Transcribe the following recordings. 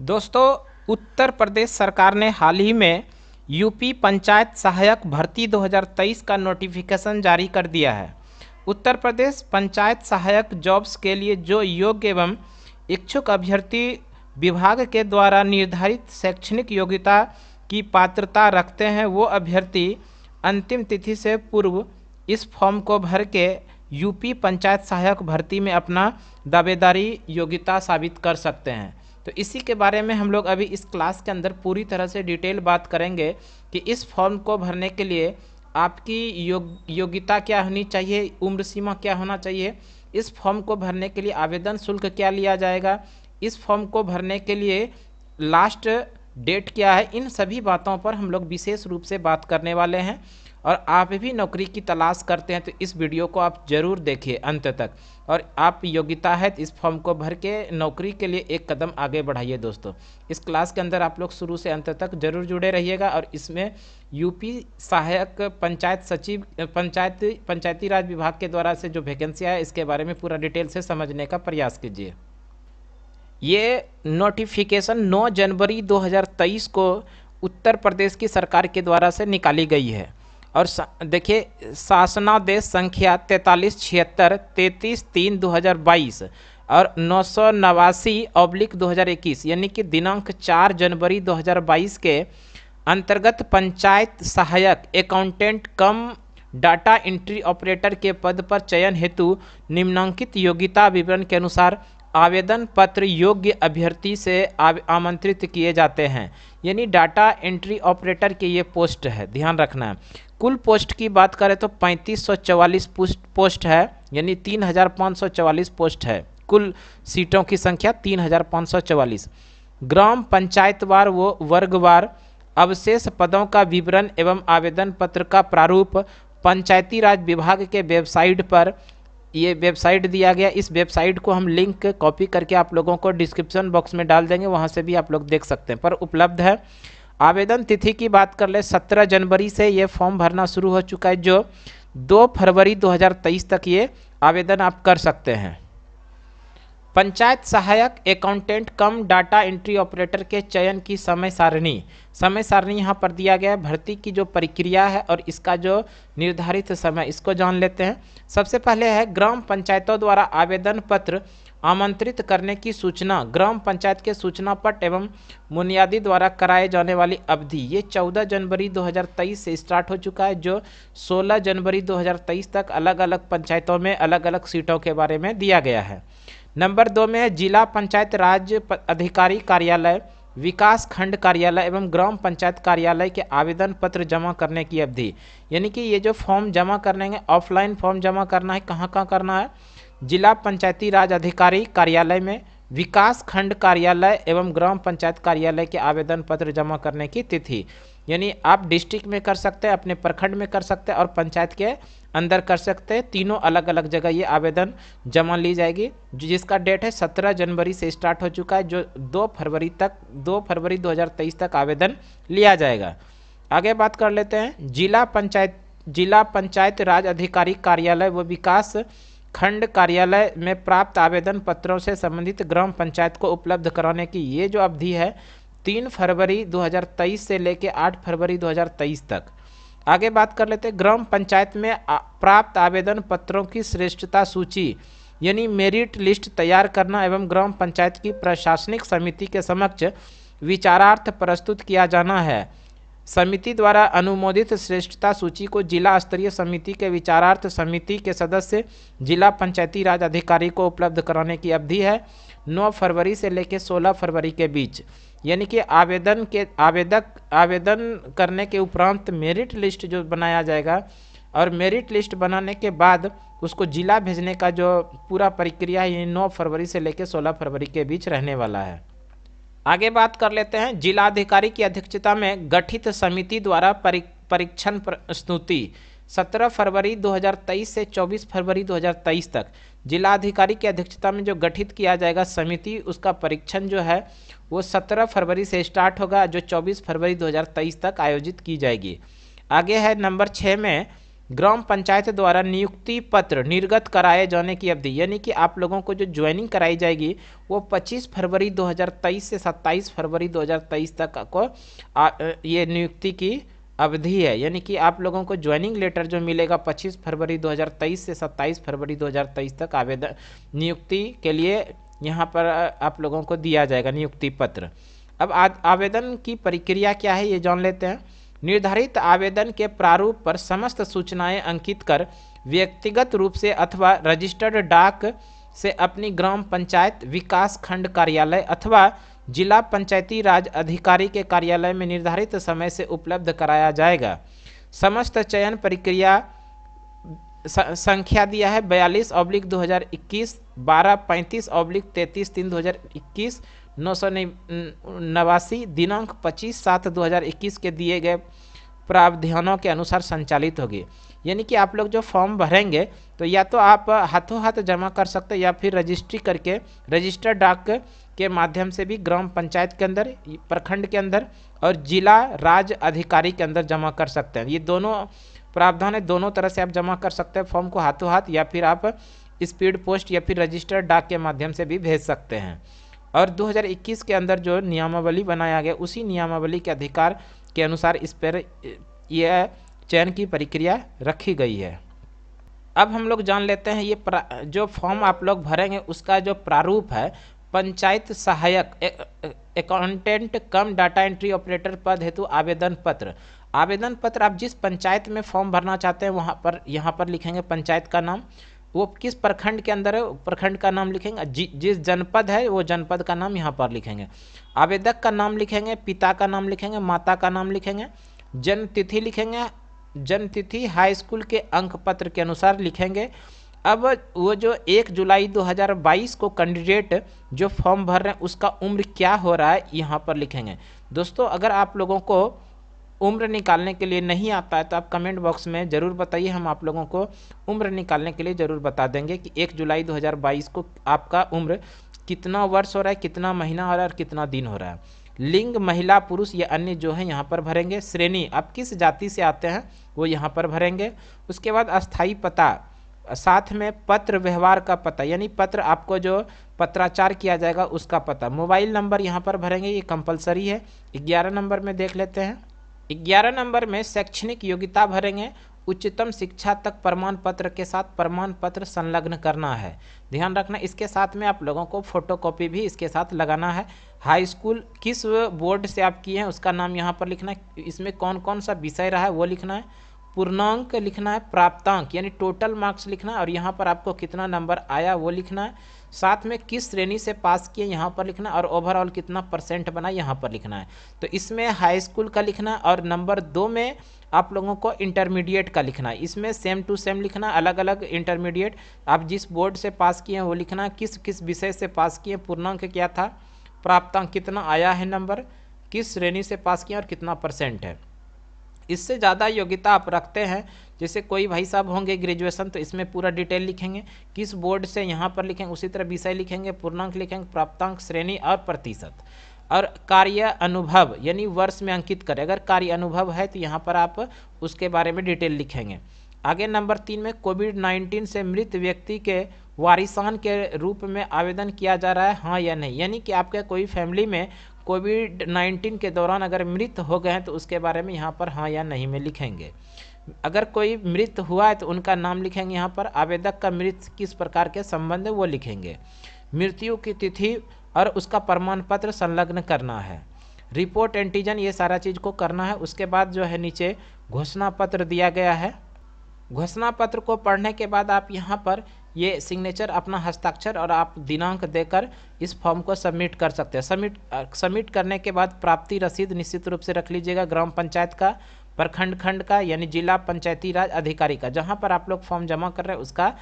दोस्तों उत्तर प्रदेश सरकार ने हाल ही में यूपी पंचायत सहायक भर्ती 2023 का नोटिफिकेशन जारी कर दिया है उत्तर प्रदेश पंचायत सहायक जॉब्स के लिए जो योग्य एवं इच्छुक अभ्यर्थी विभाग के द्वारा निर्धारित शैक्षणिक योग्यता की पात्रता रखते हैं वो अभ्यर्थी अंतिम तिथि से पूर्व इस फॉर्म को भर के यूपी पंचायत सहायक भर्ती में अपना दावेदारी योग्यता साबित कर सकते हैं तो इसी के बारे में हम लोग अभी इस क्लास के अंदर पूरी तरह से डिटेल बात करेंगे कि इस फॉर्म को भरने के लिए आपकी योग योग्यता क्या होनी चाहिए उम्र सीमा क्या होना चाहिए इस फॉर्म को भरने के लिए आवेदन शुल्क क्या लिया जाएगा इस फॉर्म को भरने के लिए लास्ट डेट क्या है इन सभी बातों पर हम लोग विशेष रूप से बात करने वाले हैं और आप भी नौकरी की तलाश करते हैं तो इस वीडियो को आप ज़रूर देखिए अंत तक और आप योग्यता है तो इस फॉर्म को भर के नौकरी के लिए एक कदम आगे बढ़ाइए दोस्तों इस क्लास के अंदर आप लोग शुरू से अंत तक जरूर जुड़े रहिएगा और इसमें यूपी सहायक पंचायत सचिव पंचायत पंचायती राज विभाग के द्वारा से जो वैकेंसी आए इसके बारे में पूरा डिटेल से समझने का प्रयास कीजिए ये नोटिफिकेशन 9 जनवरी 2023 को उत्तर प्रदेश की सरकार के द्वारा से निकाली गई है और देखिए शासनादेश संख्या तैंतालीस छिहत्तर तैंतीस तीन दो हज़ार बाईस और नौ सौ नवासी अब्लिक दो हज़ार इक्कीस यानी कि दिनांक चार जनवरी दो हज़ार बाईस के अंतर्गत पंचायत सहायक accountant cum data entry operator के पद पर चयन हेतु निम्नांकित योग्यता विवरण के अनुसार आवेदन पत्र योग्य अभ्यर्थी से आमंत्रित किए जाते हैं यानी डाटा एंट्री ऑपरेटर के ये पोस्ट है ध्यान रखना है कुल पोस्ट की बात करें तो 3544 पोस्ट है यानी 3544 पोस्ट है कुल सीटों की संख्या 3544 ग्राम पंचायतवार व वर्गवार अवशेष पदों का विवरण एवं आवेदन पत्र का प्रारूप पंचायती राज विभाग के वेबसाइट पर ये वेबसाइट दिया गया इस वेबसाइट को हम लिंक कॉपी करके आप लोगों को डिस्क्रिप्शन बॉक्स में डाल देंगे वहाँ से भी आप लोग देख सकते हैं पर उपलब्ध है आवेदन तिथि की बात कर ले सत्रह जनवरी से ये फॉर्म भरना शुरू हो चुका है जो दो फरवरी 2023 तक ये आवेदन आप कर सकते हैं पंचायत सहायक accountant cum data entry operator के चयन की समय सारणी समय सारणी यहाँ पर दिया गया है भर्ती की जो प्रक्रिया है और इसका जो निर्धारित समय इसको जान लेते हैं सबसे पहले है ग्राम पंचायतों द्वारा आवेदन पत्र आमंत्रित करने की सूचना ग्राम पंचायत के सूचना पट एवं बुनियादी द्वारा कराए जाने वाली अवधि ये 14 जनवरी 2023 से स्टार्ट हो चुका है जो 16 जनवरी 2023 तक अलग अलग पंचायतों में अलग अलग सीटों के बारे में दिया गया है नंबर दो में है जिला पंचायत राज्य अधिकारी कार्यालय विकास खंड कार्यालय एवं ग्राम पंचायत कार्यालय के आवेदन पत्र जमा करने की अवधि यानी कि ये जो फॉर्म जमा करने हैं ऑफलाइन फॉर्म जमा करना है कहाँ कहाँ करना है जिला पंचायती राज अधिकारी कार्यालय में विकास खंड कार्यालय एवं ग्राम पंचायत कार्यालय के आवेदन पत्र जमा करने की तिथि यानी आप डिस्ट्रिक्ट में कर सकते हैं अपने प्रखंड में कर सकते हैं और पंचायत के अंदर कर सकते हैं तीनों अलग अलग जगह ये आवेदन जमा ली जाएगी जिसका डेट है सत्रह जनवरी से स्टार्ट हो चुका है जो दो फरवरी तक दो फरवरी 2023 तक आवेदन लिया जाएगा आगे बात कर लेते हैं जिला पंचायत जिला पंचायत राज अधिकारी कार्यालय व विकास खंड कार्यालय में प्राप्त आवेदन पत्रों से संबंधित ग्राम पंचायत को उपलब्ध कराने की ये जो अवधि है तीन फरवरी 2023 से लेकर आठ फरवरी 2023 तक आगे बात कर लेते ग्राम पंचायत में प्राप्त आवेदन पत्रों की श्रेष्ठता सूची यानी मेरिट लिस्ट तैयार करना एवं ग्राम पंचायत की प्रशासनिक समिति के समक्ष विचारार्थ प्रस्तुत किया जाना है समिति द्वारा अनुमोदित श्रेष्ठता सूची को जिला स्तरीय समिति के विचारार्थ समिति के सदस्य जिला पंचायती राज अधिकारी को उपलब्ध कराने की अवधि है 9 फरवरी से लेकर 16 फरवरी के बीच यानी कि आवेदन के आवेदक आवेदन करने के उपरांत मेरिट लिस्ट जो बनाया जाएगा और मेरिट लिस्ट बनाने के बाद उसको जिला भेजने का जो पूरा प्रक्रिया है ये नौ फरवरी से लेकर सोलह फरवरी के बीच रहने वाला है आगे बात कर लेते हैं जिलाधिकारी की अध्यक्षता में गठित समिति द्वारा परीक्षण प्रस्तुति 17 फरवरी 2023 से 24 फरवरी 2023 तक जिलाधिकारी की अध्यक्षता में जो गठित किया जाएगा समिति उसका परीक्षण जो है वो 17 फरवरी से स्टार्ट होगा जो 24 फरवरी 2023 तक आयोजित की जाएगी आगे है नंबर छः में ग्राम पंचायत द्वारा नियुक्ति पत्र निर्गत कराए जाने की अवधि यानी कि आप लोगों को जो ज्वाइनिंग कराई जाएगी वो 25 फरवरी 2023 से 27 फरवरी 2023 तक को आ, ये नियुक्ति की अवधि है यानी कि आप लोगों को ज्वाइनिंग लेटर जो मिलेगा 25 फरवरी 2023 से 27 फरवरी 2023 तक आवेदन नियुक्ति के लिए यहाँ पर आप लोगों को दिया जाएगा नियुक्ति पत्र अब आवेदन की प्रक्रिया क्या है ये जान लेते हैं निर्धारित आवेदन के प्रारूप पर समस्त सूचनाएं अंकित कर व्यक्तिगत रूप से अथवा रजिस्टर्ड डाक से अपनी ग्राम पंचायत विकास खंड कार्यालय अथवा जिला पंचायती राज अधिकारी के कार्यालय में निर्धारित समय से उपलब्ध कराया जाएगा समस्त चयन प्रक्रिया संख्या दिया है बयालीस अब्लिक दो हज़ार इक्कीस बारह पैंतीस अब्लिक तैंतीस तीन दो हज़ार इक्कीस नौ सौ नवासी दिनांक पच्चीस सात दो हज़ार इक्कीस के दिए गए प्रावधानों के अनुसार संचालित होगी यानी कि आप लोग जो फॉर्म भरेंगे तो या तो आप हाथों हाथ जमा कर सकते या फिर रजिस्ट्री करके रजिस्टर डाक के माध्यम से भी ग्राम पंचायत के अंदर प्रखंड के अंदर और जिला राज अधिकारी के अंदर जमा कर सकते हैं ये दोनों प्रावधान है दोनों तरह से आप जमा कर सकते हैं फॉर्म को हाथों हाथ या फिर आप स्पीड पोस्ट या फिर रजिस्टर डाक के माध्यम से भी भेज सकते हैं और 2021 के अंदर जो नियमावली बनाया गया उसी नियमावली के अधिकार के अनुसार इस पर यह चयन की प्रक्रिया रखी गई है अब हम लोग जान लेते हैं ये जो फॉर्म आप लोग भरेंगे उसका जो प्रारूप है पंचायत सहायक accountant cum data entry operator पद हेतु आवेदन पत्र आवेदन पत्र आप जिस पंचायत में फॉर्म भरना चाहते हैं वहाँ पर यहाँ पर लिखेंगे पंचायत का नाम वो किस प्रखंड के अंदर है प्रखंड का नाम लिखेंगे जि, जिस जनपद है वो जनपद का नाम यहाँ पर लिखेंगे आवेदक का नाम लिखेंगे पिता का नाम लिखेंगे माता का नाम लिखेंगे जन्म तिथि लिखेंगे जन्म तिथि हाई स्कूल के अंक पत्र के अनुसार लिखेंगे अब वो जो एक जुलाई 2022 को कैंडिडेट जो फॉर्म भर रहे हैं उसका उम्र क्या हो रहा है यहाँ पर लिखेंगे दोस्तों अगर आप लोगों को उम्र निकालने के लिए नहीं आता है तो आप कमेंट बॉक्स में ज़रूर बताइए हम आप लोगों को उम्र निकालने के लिए ज़रूर बता देंगे कि एक जुलाई 2022 को आपका उम्र कितना वर्ष हो रहा है कितना महीना हो रहा है और कितना दिन हो रहा है लिंग महिला पुरुष या अन्य जो है यहाँ पर भरेंगे श्रेणी आप किस जाति से आते हैं वो यहाँ पर भरेंगे उसके बाद अस्थाई पता साथ में पत्र व्यवहार का पता यानी पत्र आपको जो पत्राचार किया जाएगा उसका पता मोबाइल नंबर यहाँ पर भरेंगे ये कंपलसरी है ग्यारह नंबर में देख लेते हैं ग्यारह नंबर में शैक्षणिक योग्यता भरेंगे उच्चतम शिक्षा तक प्रमाण पत्र के साथ प्रमाण पत्र संलग्न करना है ध्यान रखना इसके साथ में आप लोगों को फोटोकॉपी भी इसके साथ लगाना है हाई स्कूल किस बोर्ड से आप किए हैं उसका नाम यहाँ पर लिखना है इसमें कौन कौन सा विषय रहा है वो लिखना है पूर्णांक लिखना है प्राप्तांक यानी टोटल मार्क्स लिखना है और यहाँ पर आपको कितना नंबर आया वो लिखना है साथ में किस श्रेणी से पास किए यहाँ पर लिखना और ओवरऑल कितना परसेंट बना यहाँ पर लिखना है तो इसमें हाई स्कूल का लिखना और नंबर दो में आप लोगों को इंटरमीडिएट का लिखना है इसमें सेम टू सेम लिखना अलग अलग इंटरमीडिएट आप जिस बोर्ड से पास किए हैं वो लिखना किस किस विषय से पास किए पूर्णांक क्या था प्राप्तांक कितना आया है नंबर किस श्रेणी से पास किए और कितना परसेंट है इससे ज़्यादा योग्यता आप रखते हैं जैसे कोई भाई साहब होंगे ग्रेजुएशन तो इसमें पूरा डिटेल लिखेंगे किस बोर्ड से यहाँ पर लिखेंगे उसी तरह विषय लिखेंगे पूर्णांक लिखेंगे प्राप्तांक श्रेणी और प्रतिशत और कार्य अनुभव यानी वर्ष में अंकित करें अगर कार्य अनुभव है तो यहाँ पर आप उसके बारे में डिटेल लिखेंगे आगे नंबर तीन में कोविड नाइन्टीन से मृत व्यक्ति के वारिसान के रूप में आवेदन किया जा रहा है हाँ या नहीं यानी कि आपके कोई फैमिली में कोविड नाइन्टीन के दौरान अगर मृत हो गए हैं तो उसके बारे में यहाँ पर हाँ या नहीं में लिखेंगे अगर कोई मृत हुआ है तो उनका नाम लिखेंगे यहाँ पर आवेदक का मृत किस प्रकार के संबंध है वो लिखेंगे मृत्यु की तिथि और उसका प्रमाण पत्र संलग्न करना है रिपोर्ट एंटीजन ये सारा चीज़ को करना है उसके बाद जो है नीचे घोषणा पत्र दिया गया है घोषणा पत्र को पढ़ने के बाद आप यहाँ पर ये सिग्नेचर अपना हस्ताक्षर और आप दिनांक देकर इस फॉर्म को सबमिट कर सकते हैं सबमिट सबमिट करने के बाद प्राप्ति रसीद निश्चित रूप से रख लीजिएगा ग्राम पंचायत का प्रखंड खंड का यानी जिला पंचायती राज अधिकारी का जहाँ पर आप लोग फॉर्म जमा कर रहे हैं उसका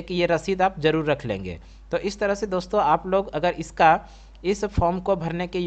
एक ये रसीद आप जरूर रख लेंगे तो इस तरह से दोस्तों आप लोग अगर इसका इस फॉर्म को भरने की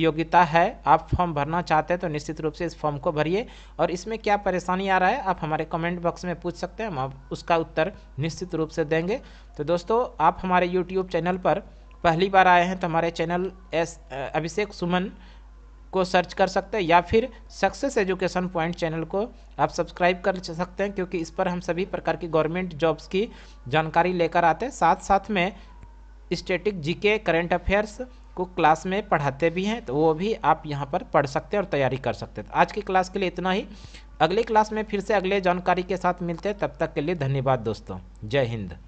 योग्यता है आप फॉर्म भरना चाहते हैं तो निश्चित रूप से इस फॉर्म को भरिए और इसमें क्या परेशानी आ रहा है आप हमारे कमेंट बॉक्स में पूछ सकते हैं हम उसका उत्तर निश्चित रूप से देंगे तो दोस्तों आप हमारे यूट्यूब चैनल पर पहली बार आए हैं तो हमारे चैनल एस अभिषेक सुमन को सर्च कर सकते हैं या फिर सक्सेस एजुकेशन पॉइंट चैनल को आप सब्सक्राइब कर सकते हैं क्योंकि इस पर हम सभी प्रकार की गवर्नमेंट जॉब्स की जानकारी लेकर आते हैं साथ साथ में स्टेटिक जीके करंट अफेयर्स को क्लास में पढ़ाते भी हैं तो वो भी आप यहाँ पर पढ़ सकते हैं और तैयारी कर सकते हैं तो आज की क्लास के लिए इतना ही अगले क्लास में फिर से अगले जानकारी के साथ मिलते हैं तब तक के लिए धन्यवाद दोस्तों जय हिंद